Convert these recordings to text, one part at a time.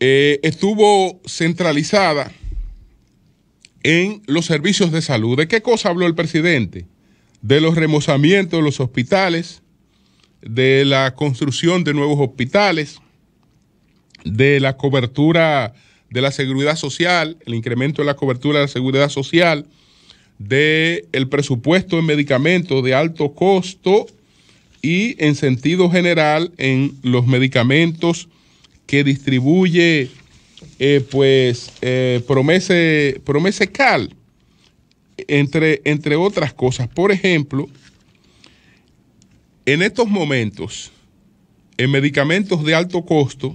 Eh, estuvo centralizada en los servicios de salud. ¿De qué cosa habló el presidente? De los remozamientos de los hospitales, de la construcción de nuevos hospitales, de la cobertura de la seguridad social, el incremento de la cobertura de la seguridad social, del el presupuesto en medicamentos de alto costo y en sentido general en los medicamentos que distribuye eh, pues eh, promese, cal, entre, entre otras cosas. Por ejemplo, en estos momentos, en medicamentos de alto costo,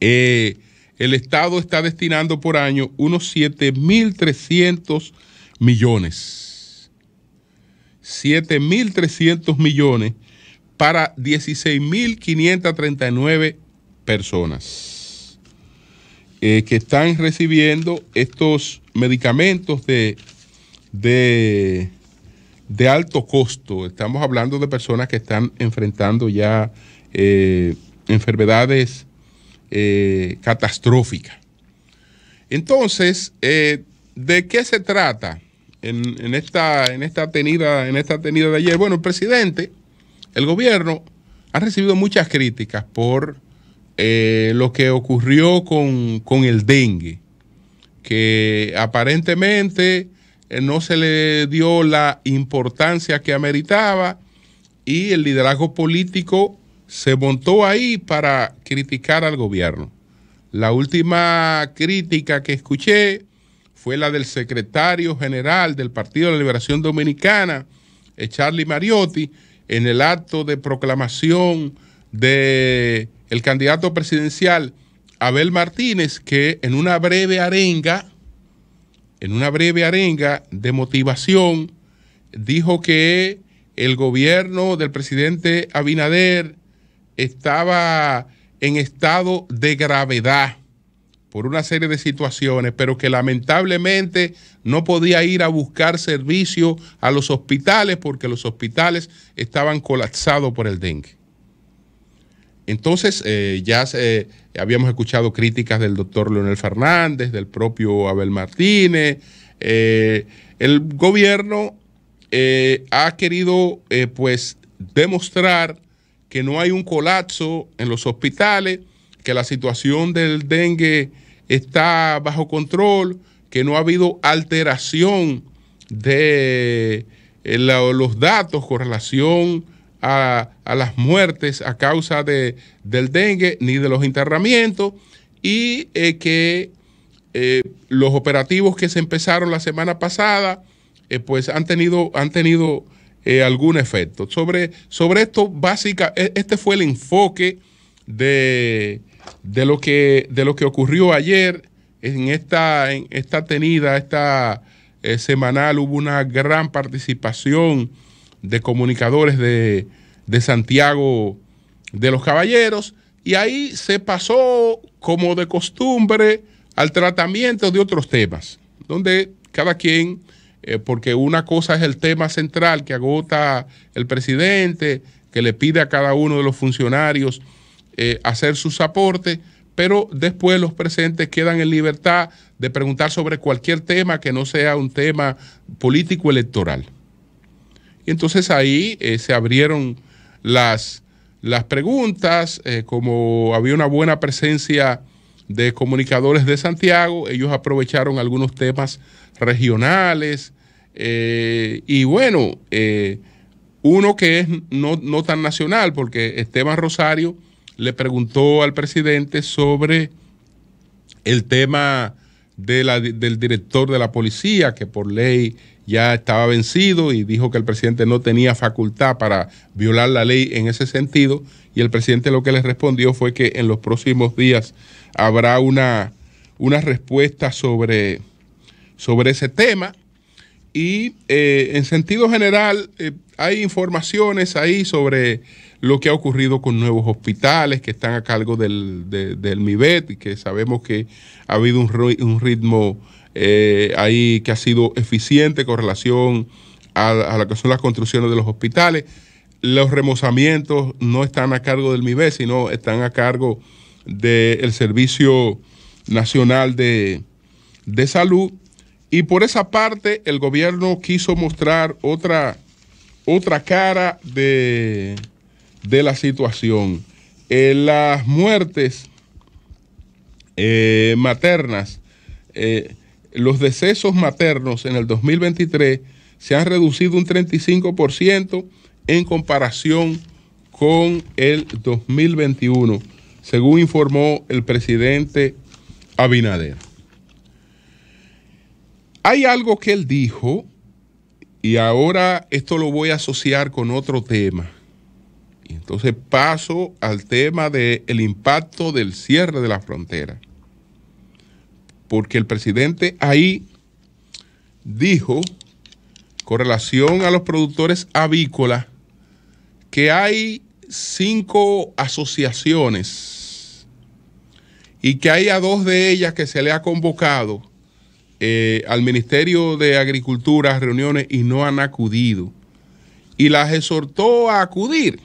eh, el Estado está destinando por año unos 7.300 millones. 7.300 millones para 16.539 personas eh, que están recibiendo estos medicamentos de, de, de, alto costo. Estamos hablando de personas que están enfrentando ya eh, enfermedades eh, catastróficas. Entonces, ¿de qué se trata en, esta, en, esta tenida, en esta tenida de ayer? Bueno, el presidente, el gobierno, ha recibido muchas críticas por eh, lo que ocurrió con, con, el dengue, que aparentemente eh, no se le dio la importancia que ameritaba y el liderazgo político se montó ahí para criticar al gobierno. La última crítica que escuché fue la del secretario general del Partido de la Liberación Dominicana, eh, Charlie Mariotti, en el acto de proclamación de el candidato presidencial Abel Martínez, que en una breve arenga, en una breve arenga de motivación, dijo que el gobierno del presidente Abinader estaba en estado de gravedad por una serie de situaciones, pero que lamentablemente no podía ir a buscar servicio a los hospitales porque los hospitales estaban colapsados por el dengue. Entonces, eh, ya habíamos escuchado críticas del doctor Leonel Fernández, del propio Abel Martínez. Eh, el gobierno eh, ha querido, pues, demostrar que no hay un colapso en los hospitales, que la situación del dengue está bajo control, que no ha habido alteración de los datos con relación a, las muertes a causa de, del dengue ni de los enterramientos y eh, que eh, los operativos que se empezaron la semana pasada eh, pues han tenido, han tenido algún efecto. Sobre, sobre esto, básica, e, este fue el enfoque de, de, lo, que, de lo que ocurrió ayer en esta, en esta tenida, esta semanal, hubo una gran participación de comunicadores de, de Santiago de los Caballeros y ahí se pasó como de costumbre al tratamiento de otros temas, donde cada quien, eh, porque una cosa es el tema central que agota el presidente, que le pide a cada uno de los funcionarios eh, hacer sus aportes, pero después los presentes quedan en libertad de preguntar sobre cualquier tema que no sea un tema político electoral. Y entonces ahí eh, se abrieron las, las preguntas, eh, como había una buena presencia de comunicadores de Santiago, ellos aprovecharon algunos temas regionales eh, y bueno, uno que es no, tan nacional, porque Esteban Rosario le preguntó al presidente sobre el tema de del director de la policía, que por ley ya estaba vencido y dijo que el presidente no tenía facultad para violar la ley en ese sentido. Y el presidente lo que le respondió fue que en los próximos días habrá una, respuesta sobre, sobre ese tema. Y eh, en sentido general, eh, hay informaciones ahí sobre lo que ha ocurrido con nuevos hospitales que están a cargo del, MIBET y que sabemos que ha habido un, un ritmo eh, ahí que ha sido eficiente con relación a, lo que son las construcciones de los hospitales. Los remozamientos no están a cargo del MIBE, sino están a cargo del Servicio Nacional de, Salud. Y por esa parte, el gobierno quiso mostrar otra, otra cara de, la situación. las muertes eh, maternas eh, los decesos maternos en el 2023 se han reducido un 35% en comparación con el 2021, según informó el presidente Abinader. Hay algo que él dijo, y ahora esto lo voy a asociar con otro tema. Entonces paso al tema del el impacto del cierre de la frontera porque el presidente ahí dijo con relación a los productores avícolas que hay cinco asociaciones y que hay a dos de ellas que se le ha convocado eh, al Ministerio de Agricultura a reuniones y no han acudido. Y las exhortó a acudir,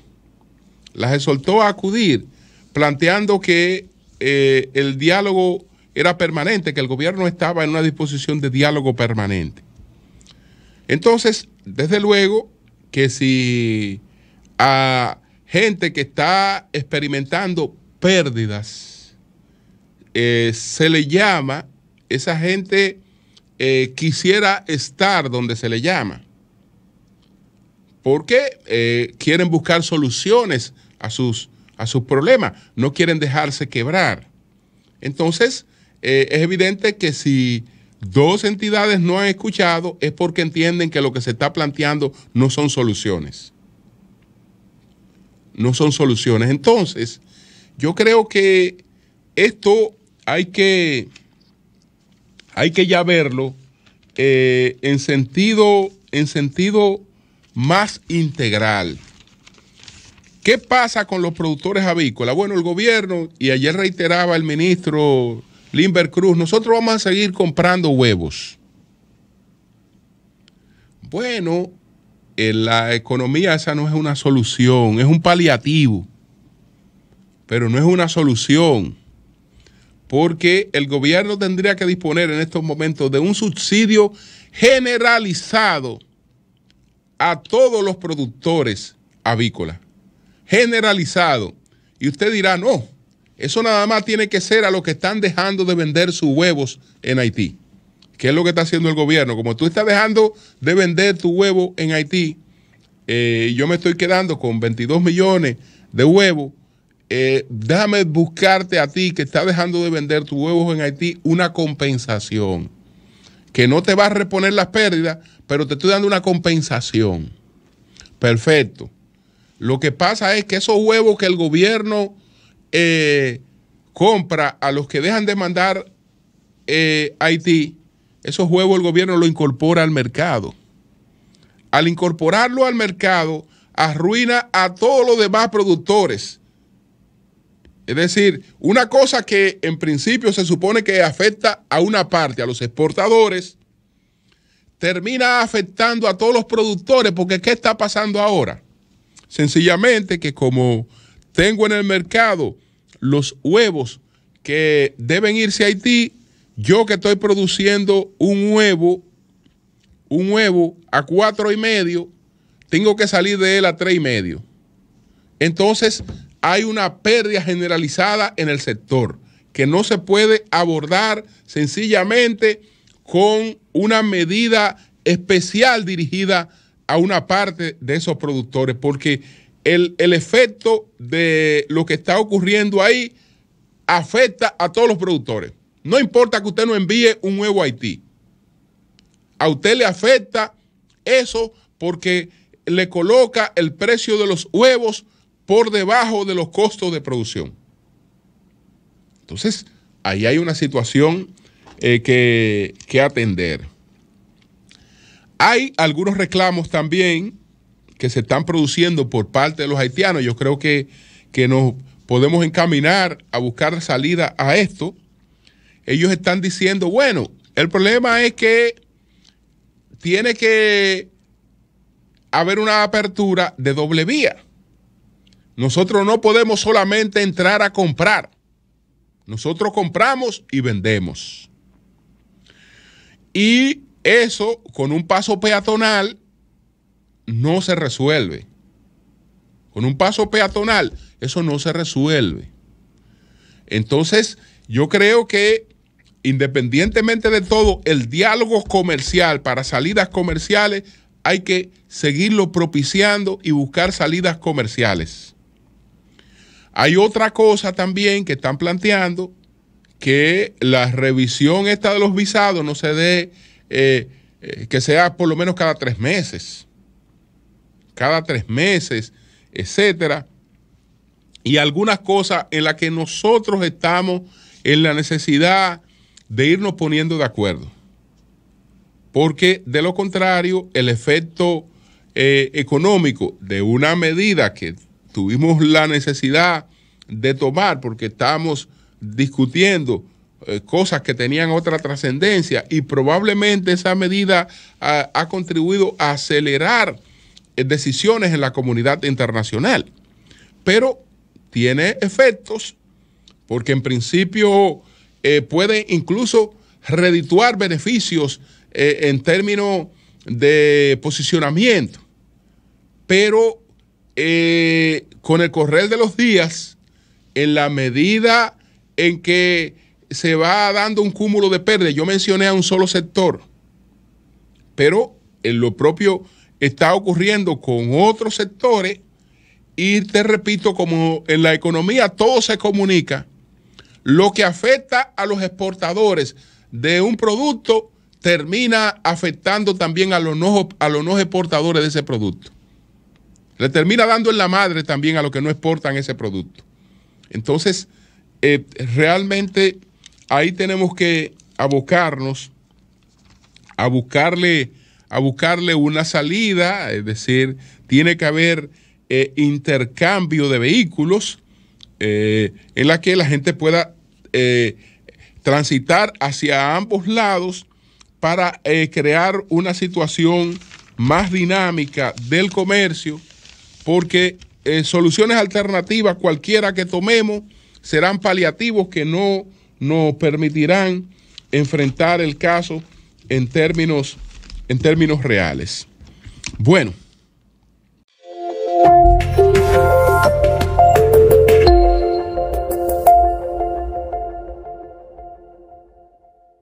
las exhortó a acudir, planteando que eh, el diálogo era permanente, que el gobierno estaba en una disposición de diálogo permanente. Entonces, desde luego que si a gente que está experimentando pérdidas, eh, se le llama, esa gente eh, quisiera estar donde se le llama, porque eh, quieren buscar soluciones a sus, a sus problemas, no quieren dejarse quebrar. Entonces, eh, es evidente que si dos entidades no han escuchado es porque entienden que lo que se está planteando no son soluciones. No son soluciones. Entonces, yo creo que esto hay que, hay que ya verlo eh, en, sentido, en sentido más integral. ¿Qué pasa con los productores avícolas? Bueno, el gobierno, y ayer reiteraba el ministro Limber nosotros vamos a seguir comprando huevos. Bueno, la economía esa no es una solución, es un paliativo, pero no es una solución, porque el gobierno tendría que disponer en estos momentos de un subsidio generalizado a todos los productores avícolas, generalizado. Y usted dirá, no, eso nada más tiene que ser a los que están dejando de vender sus huevos en Haití. ¿Qué es lo que está haciendo el gobierno? Como tú estás dejando de vender tu huevo en Haití, eh, yo me estoy quedando con 22 millones de huevos. Eh, déjame buscarte a ti que está dejando de vender tus huevos en Haití una compensación. Que no te va a reponer las pérdidas, pero te estoy dando una compensación. Perfecto. Lo que pasa es que esos huevos que el gobierno eh, compra a los que dejan de mandar Haití, eh, esos huevos el gobierno lo incorpora al mercado. Al incorporarlo al mercado, arruina a todos los demás productores. Es decir, una cosa que en principio se supone que afecta a una parte, a los exportadores, termina afectando a todos los productores, porque ¿qué está pasando ahora? Sencillamente que como tengo en el mercado los huevos que deben irse a Haití. Yo que estoy produciendo un huevo, un huevo a cuatro y medio, tengo que salir de él a tres y medio. Entonces hay una pérdida generalizada en el sector que no se puede abordar sencillamente con una medida especial dirigida a una parte de esos productores, porque el, efecto de lo que está ocurriendo ahí afecta a todos los productores. No importa que usted no envíe un huevo a Haití. A usted le afecta eso porque le coloca el precio de los huevos por debajo de los costos de producción. Entonces, ahí hay una situación eh, que, que atender. Hay algunos reclamos también que se están produciendo por parte de los haitianos. Yo creo que, que nos podemos encaminar a buscar salida a esto. Ellos están diciendo, bueno, el problema es que tiene que haber una apertura de doble vía. Nosotros no podemos solamente entrar a comprar. Nosotros compramos y vendemos. Y eso con un paso peatonal no se resuelve. Con un paso peatonal, eso no se resuelve. Entonces, yo creo que independientemente de todo, el diálogo comercial para salidas comerciales hay que seguirlo propiciando y buscar salidas comerciales. Hay otra cosa también que están planteando, que la revisión esta de los visados no se dé, eh, eh, que sea por lo menos cada tres meses cada tres meses, etcétera. Y algunas cosas en las que nosotros estamos en la necesidad de irnos poniendo de acuerdo. Porque de lo contrario, el efecto eh, económico de una medida que tuvimos la necesidad de tomar porque estamos discutiendo eh, cosas que tenían otra trascendencia y probablemente esa medida ha contribuido a acelerar eh, decisiones en la comunidad internacional, pero tiene efectos porque en principio eh, puede incluso redituar beneficios eh, en términos de posicionamiento, pero con el correr de los días, en la medida en que se va dando un cúmulo de pérdidas, yo mencioné a un solo sector, pero en lo propio está ocurriendo con otros sectores y te repito, como en la economía todo se comunica, lo que afecta a los exportadores de un producto termina afectando también a los no, a los exportadores de ese producto. Le termina dando en la madre también a los que no exportan ese producto. Entonces, eh, realmente ahí tenemos que abocarnos a buscarle a buscarle una salida, es decir, tiene que haber eh, intercambio de vehículos eh, en la que la gente pueda eh, transitar hacia ambos lados para crear una situación más dinámica del comercio, porque soluciones alternativas, cualquiera que tomemos, serán paliativos que no nos permitirán enfrentar el caso en términos en términos reales. Bueno.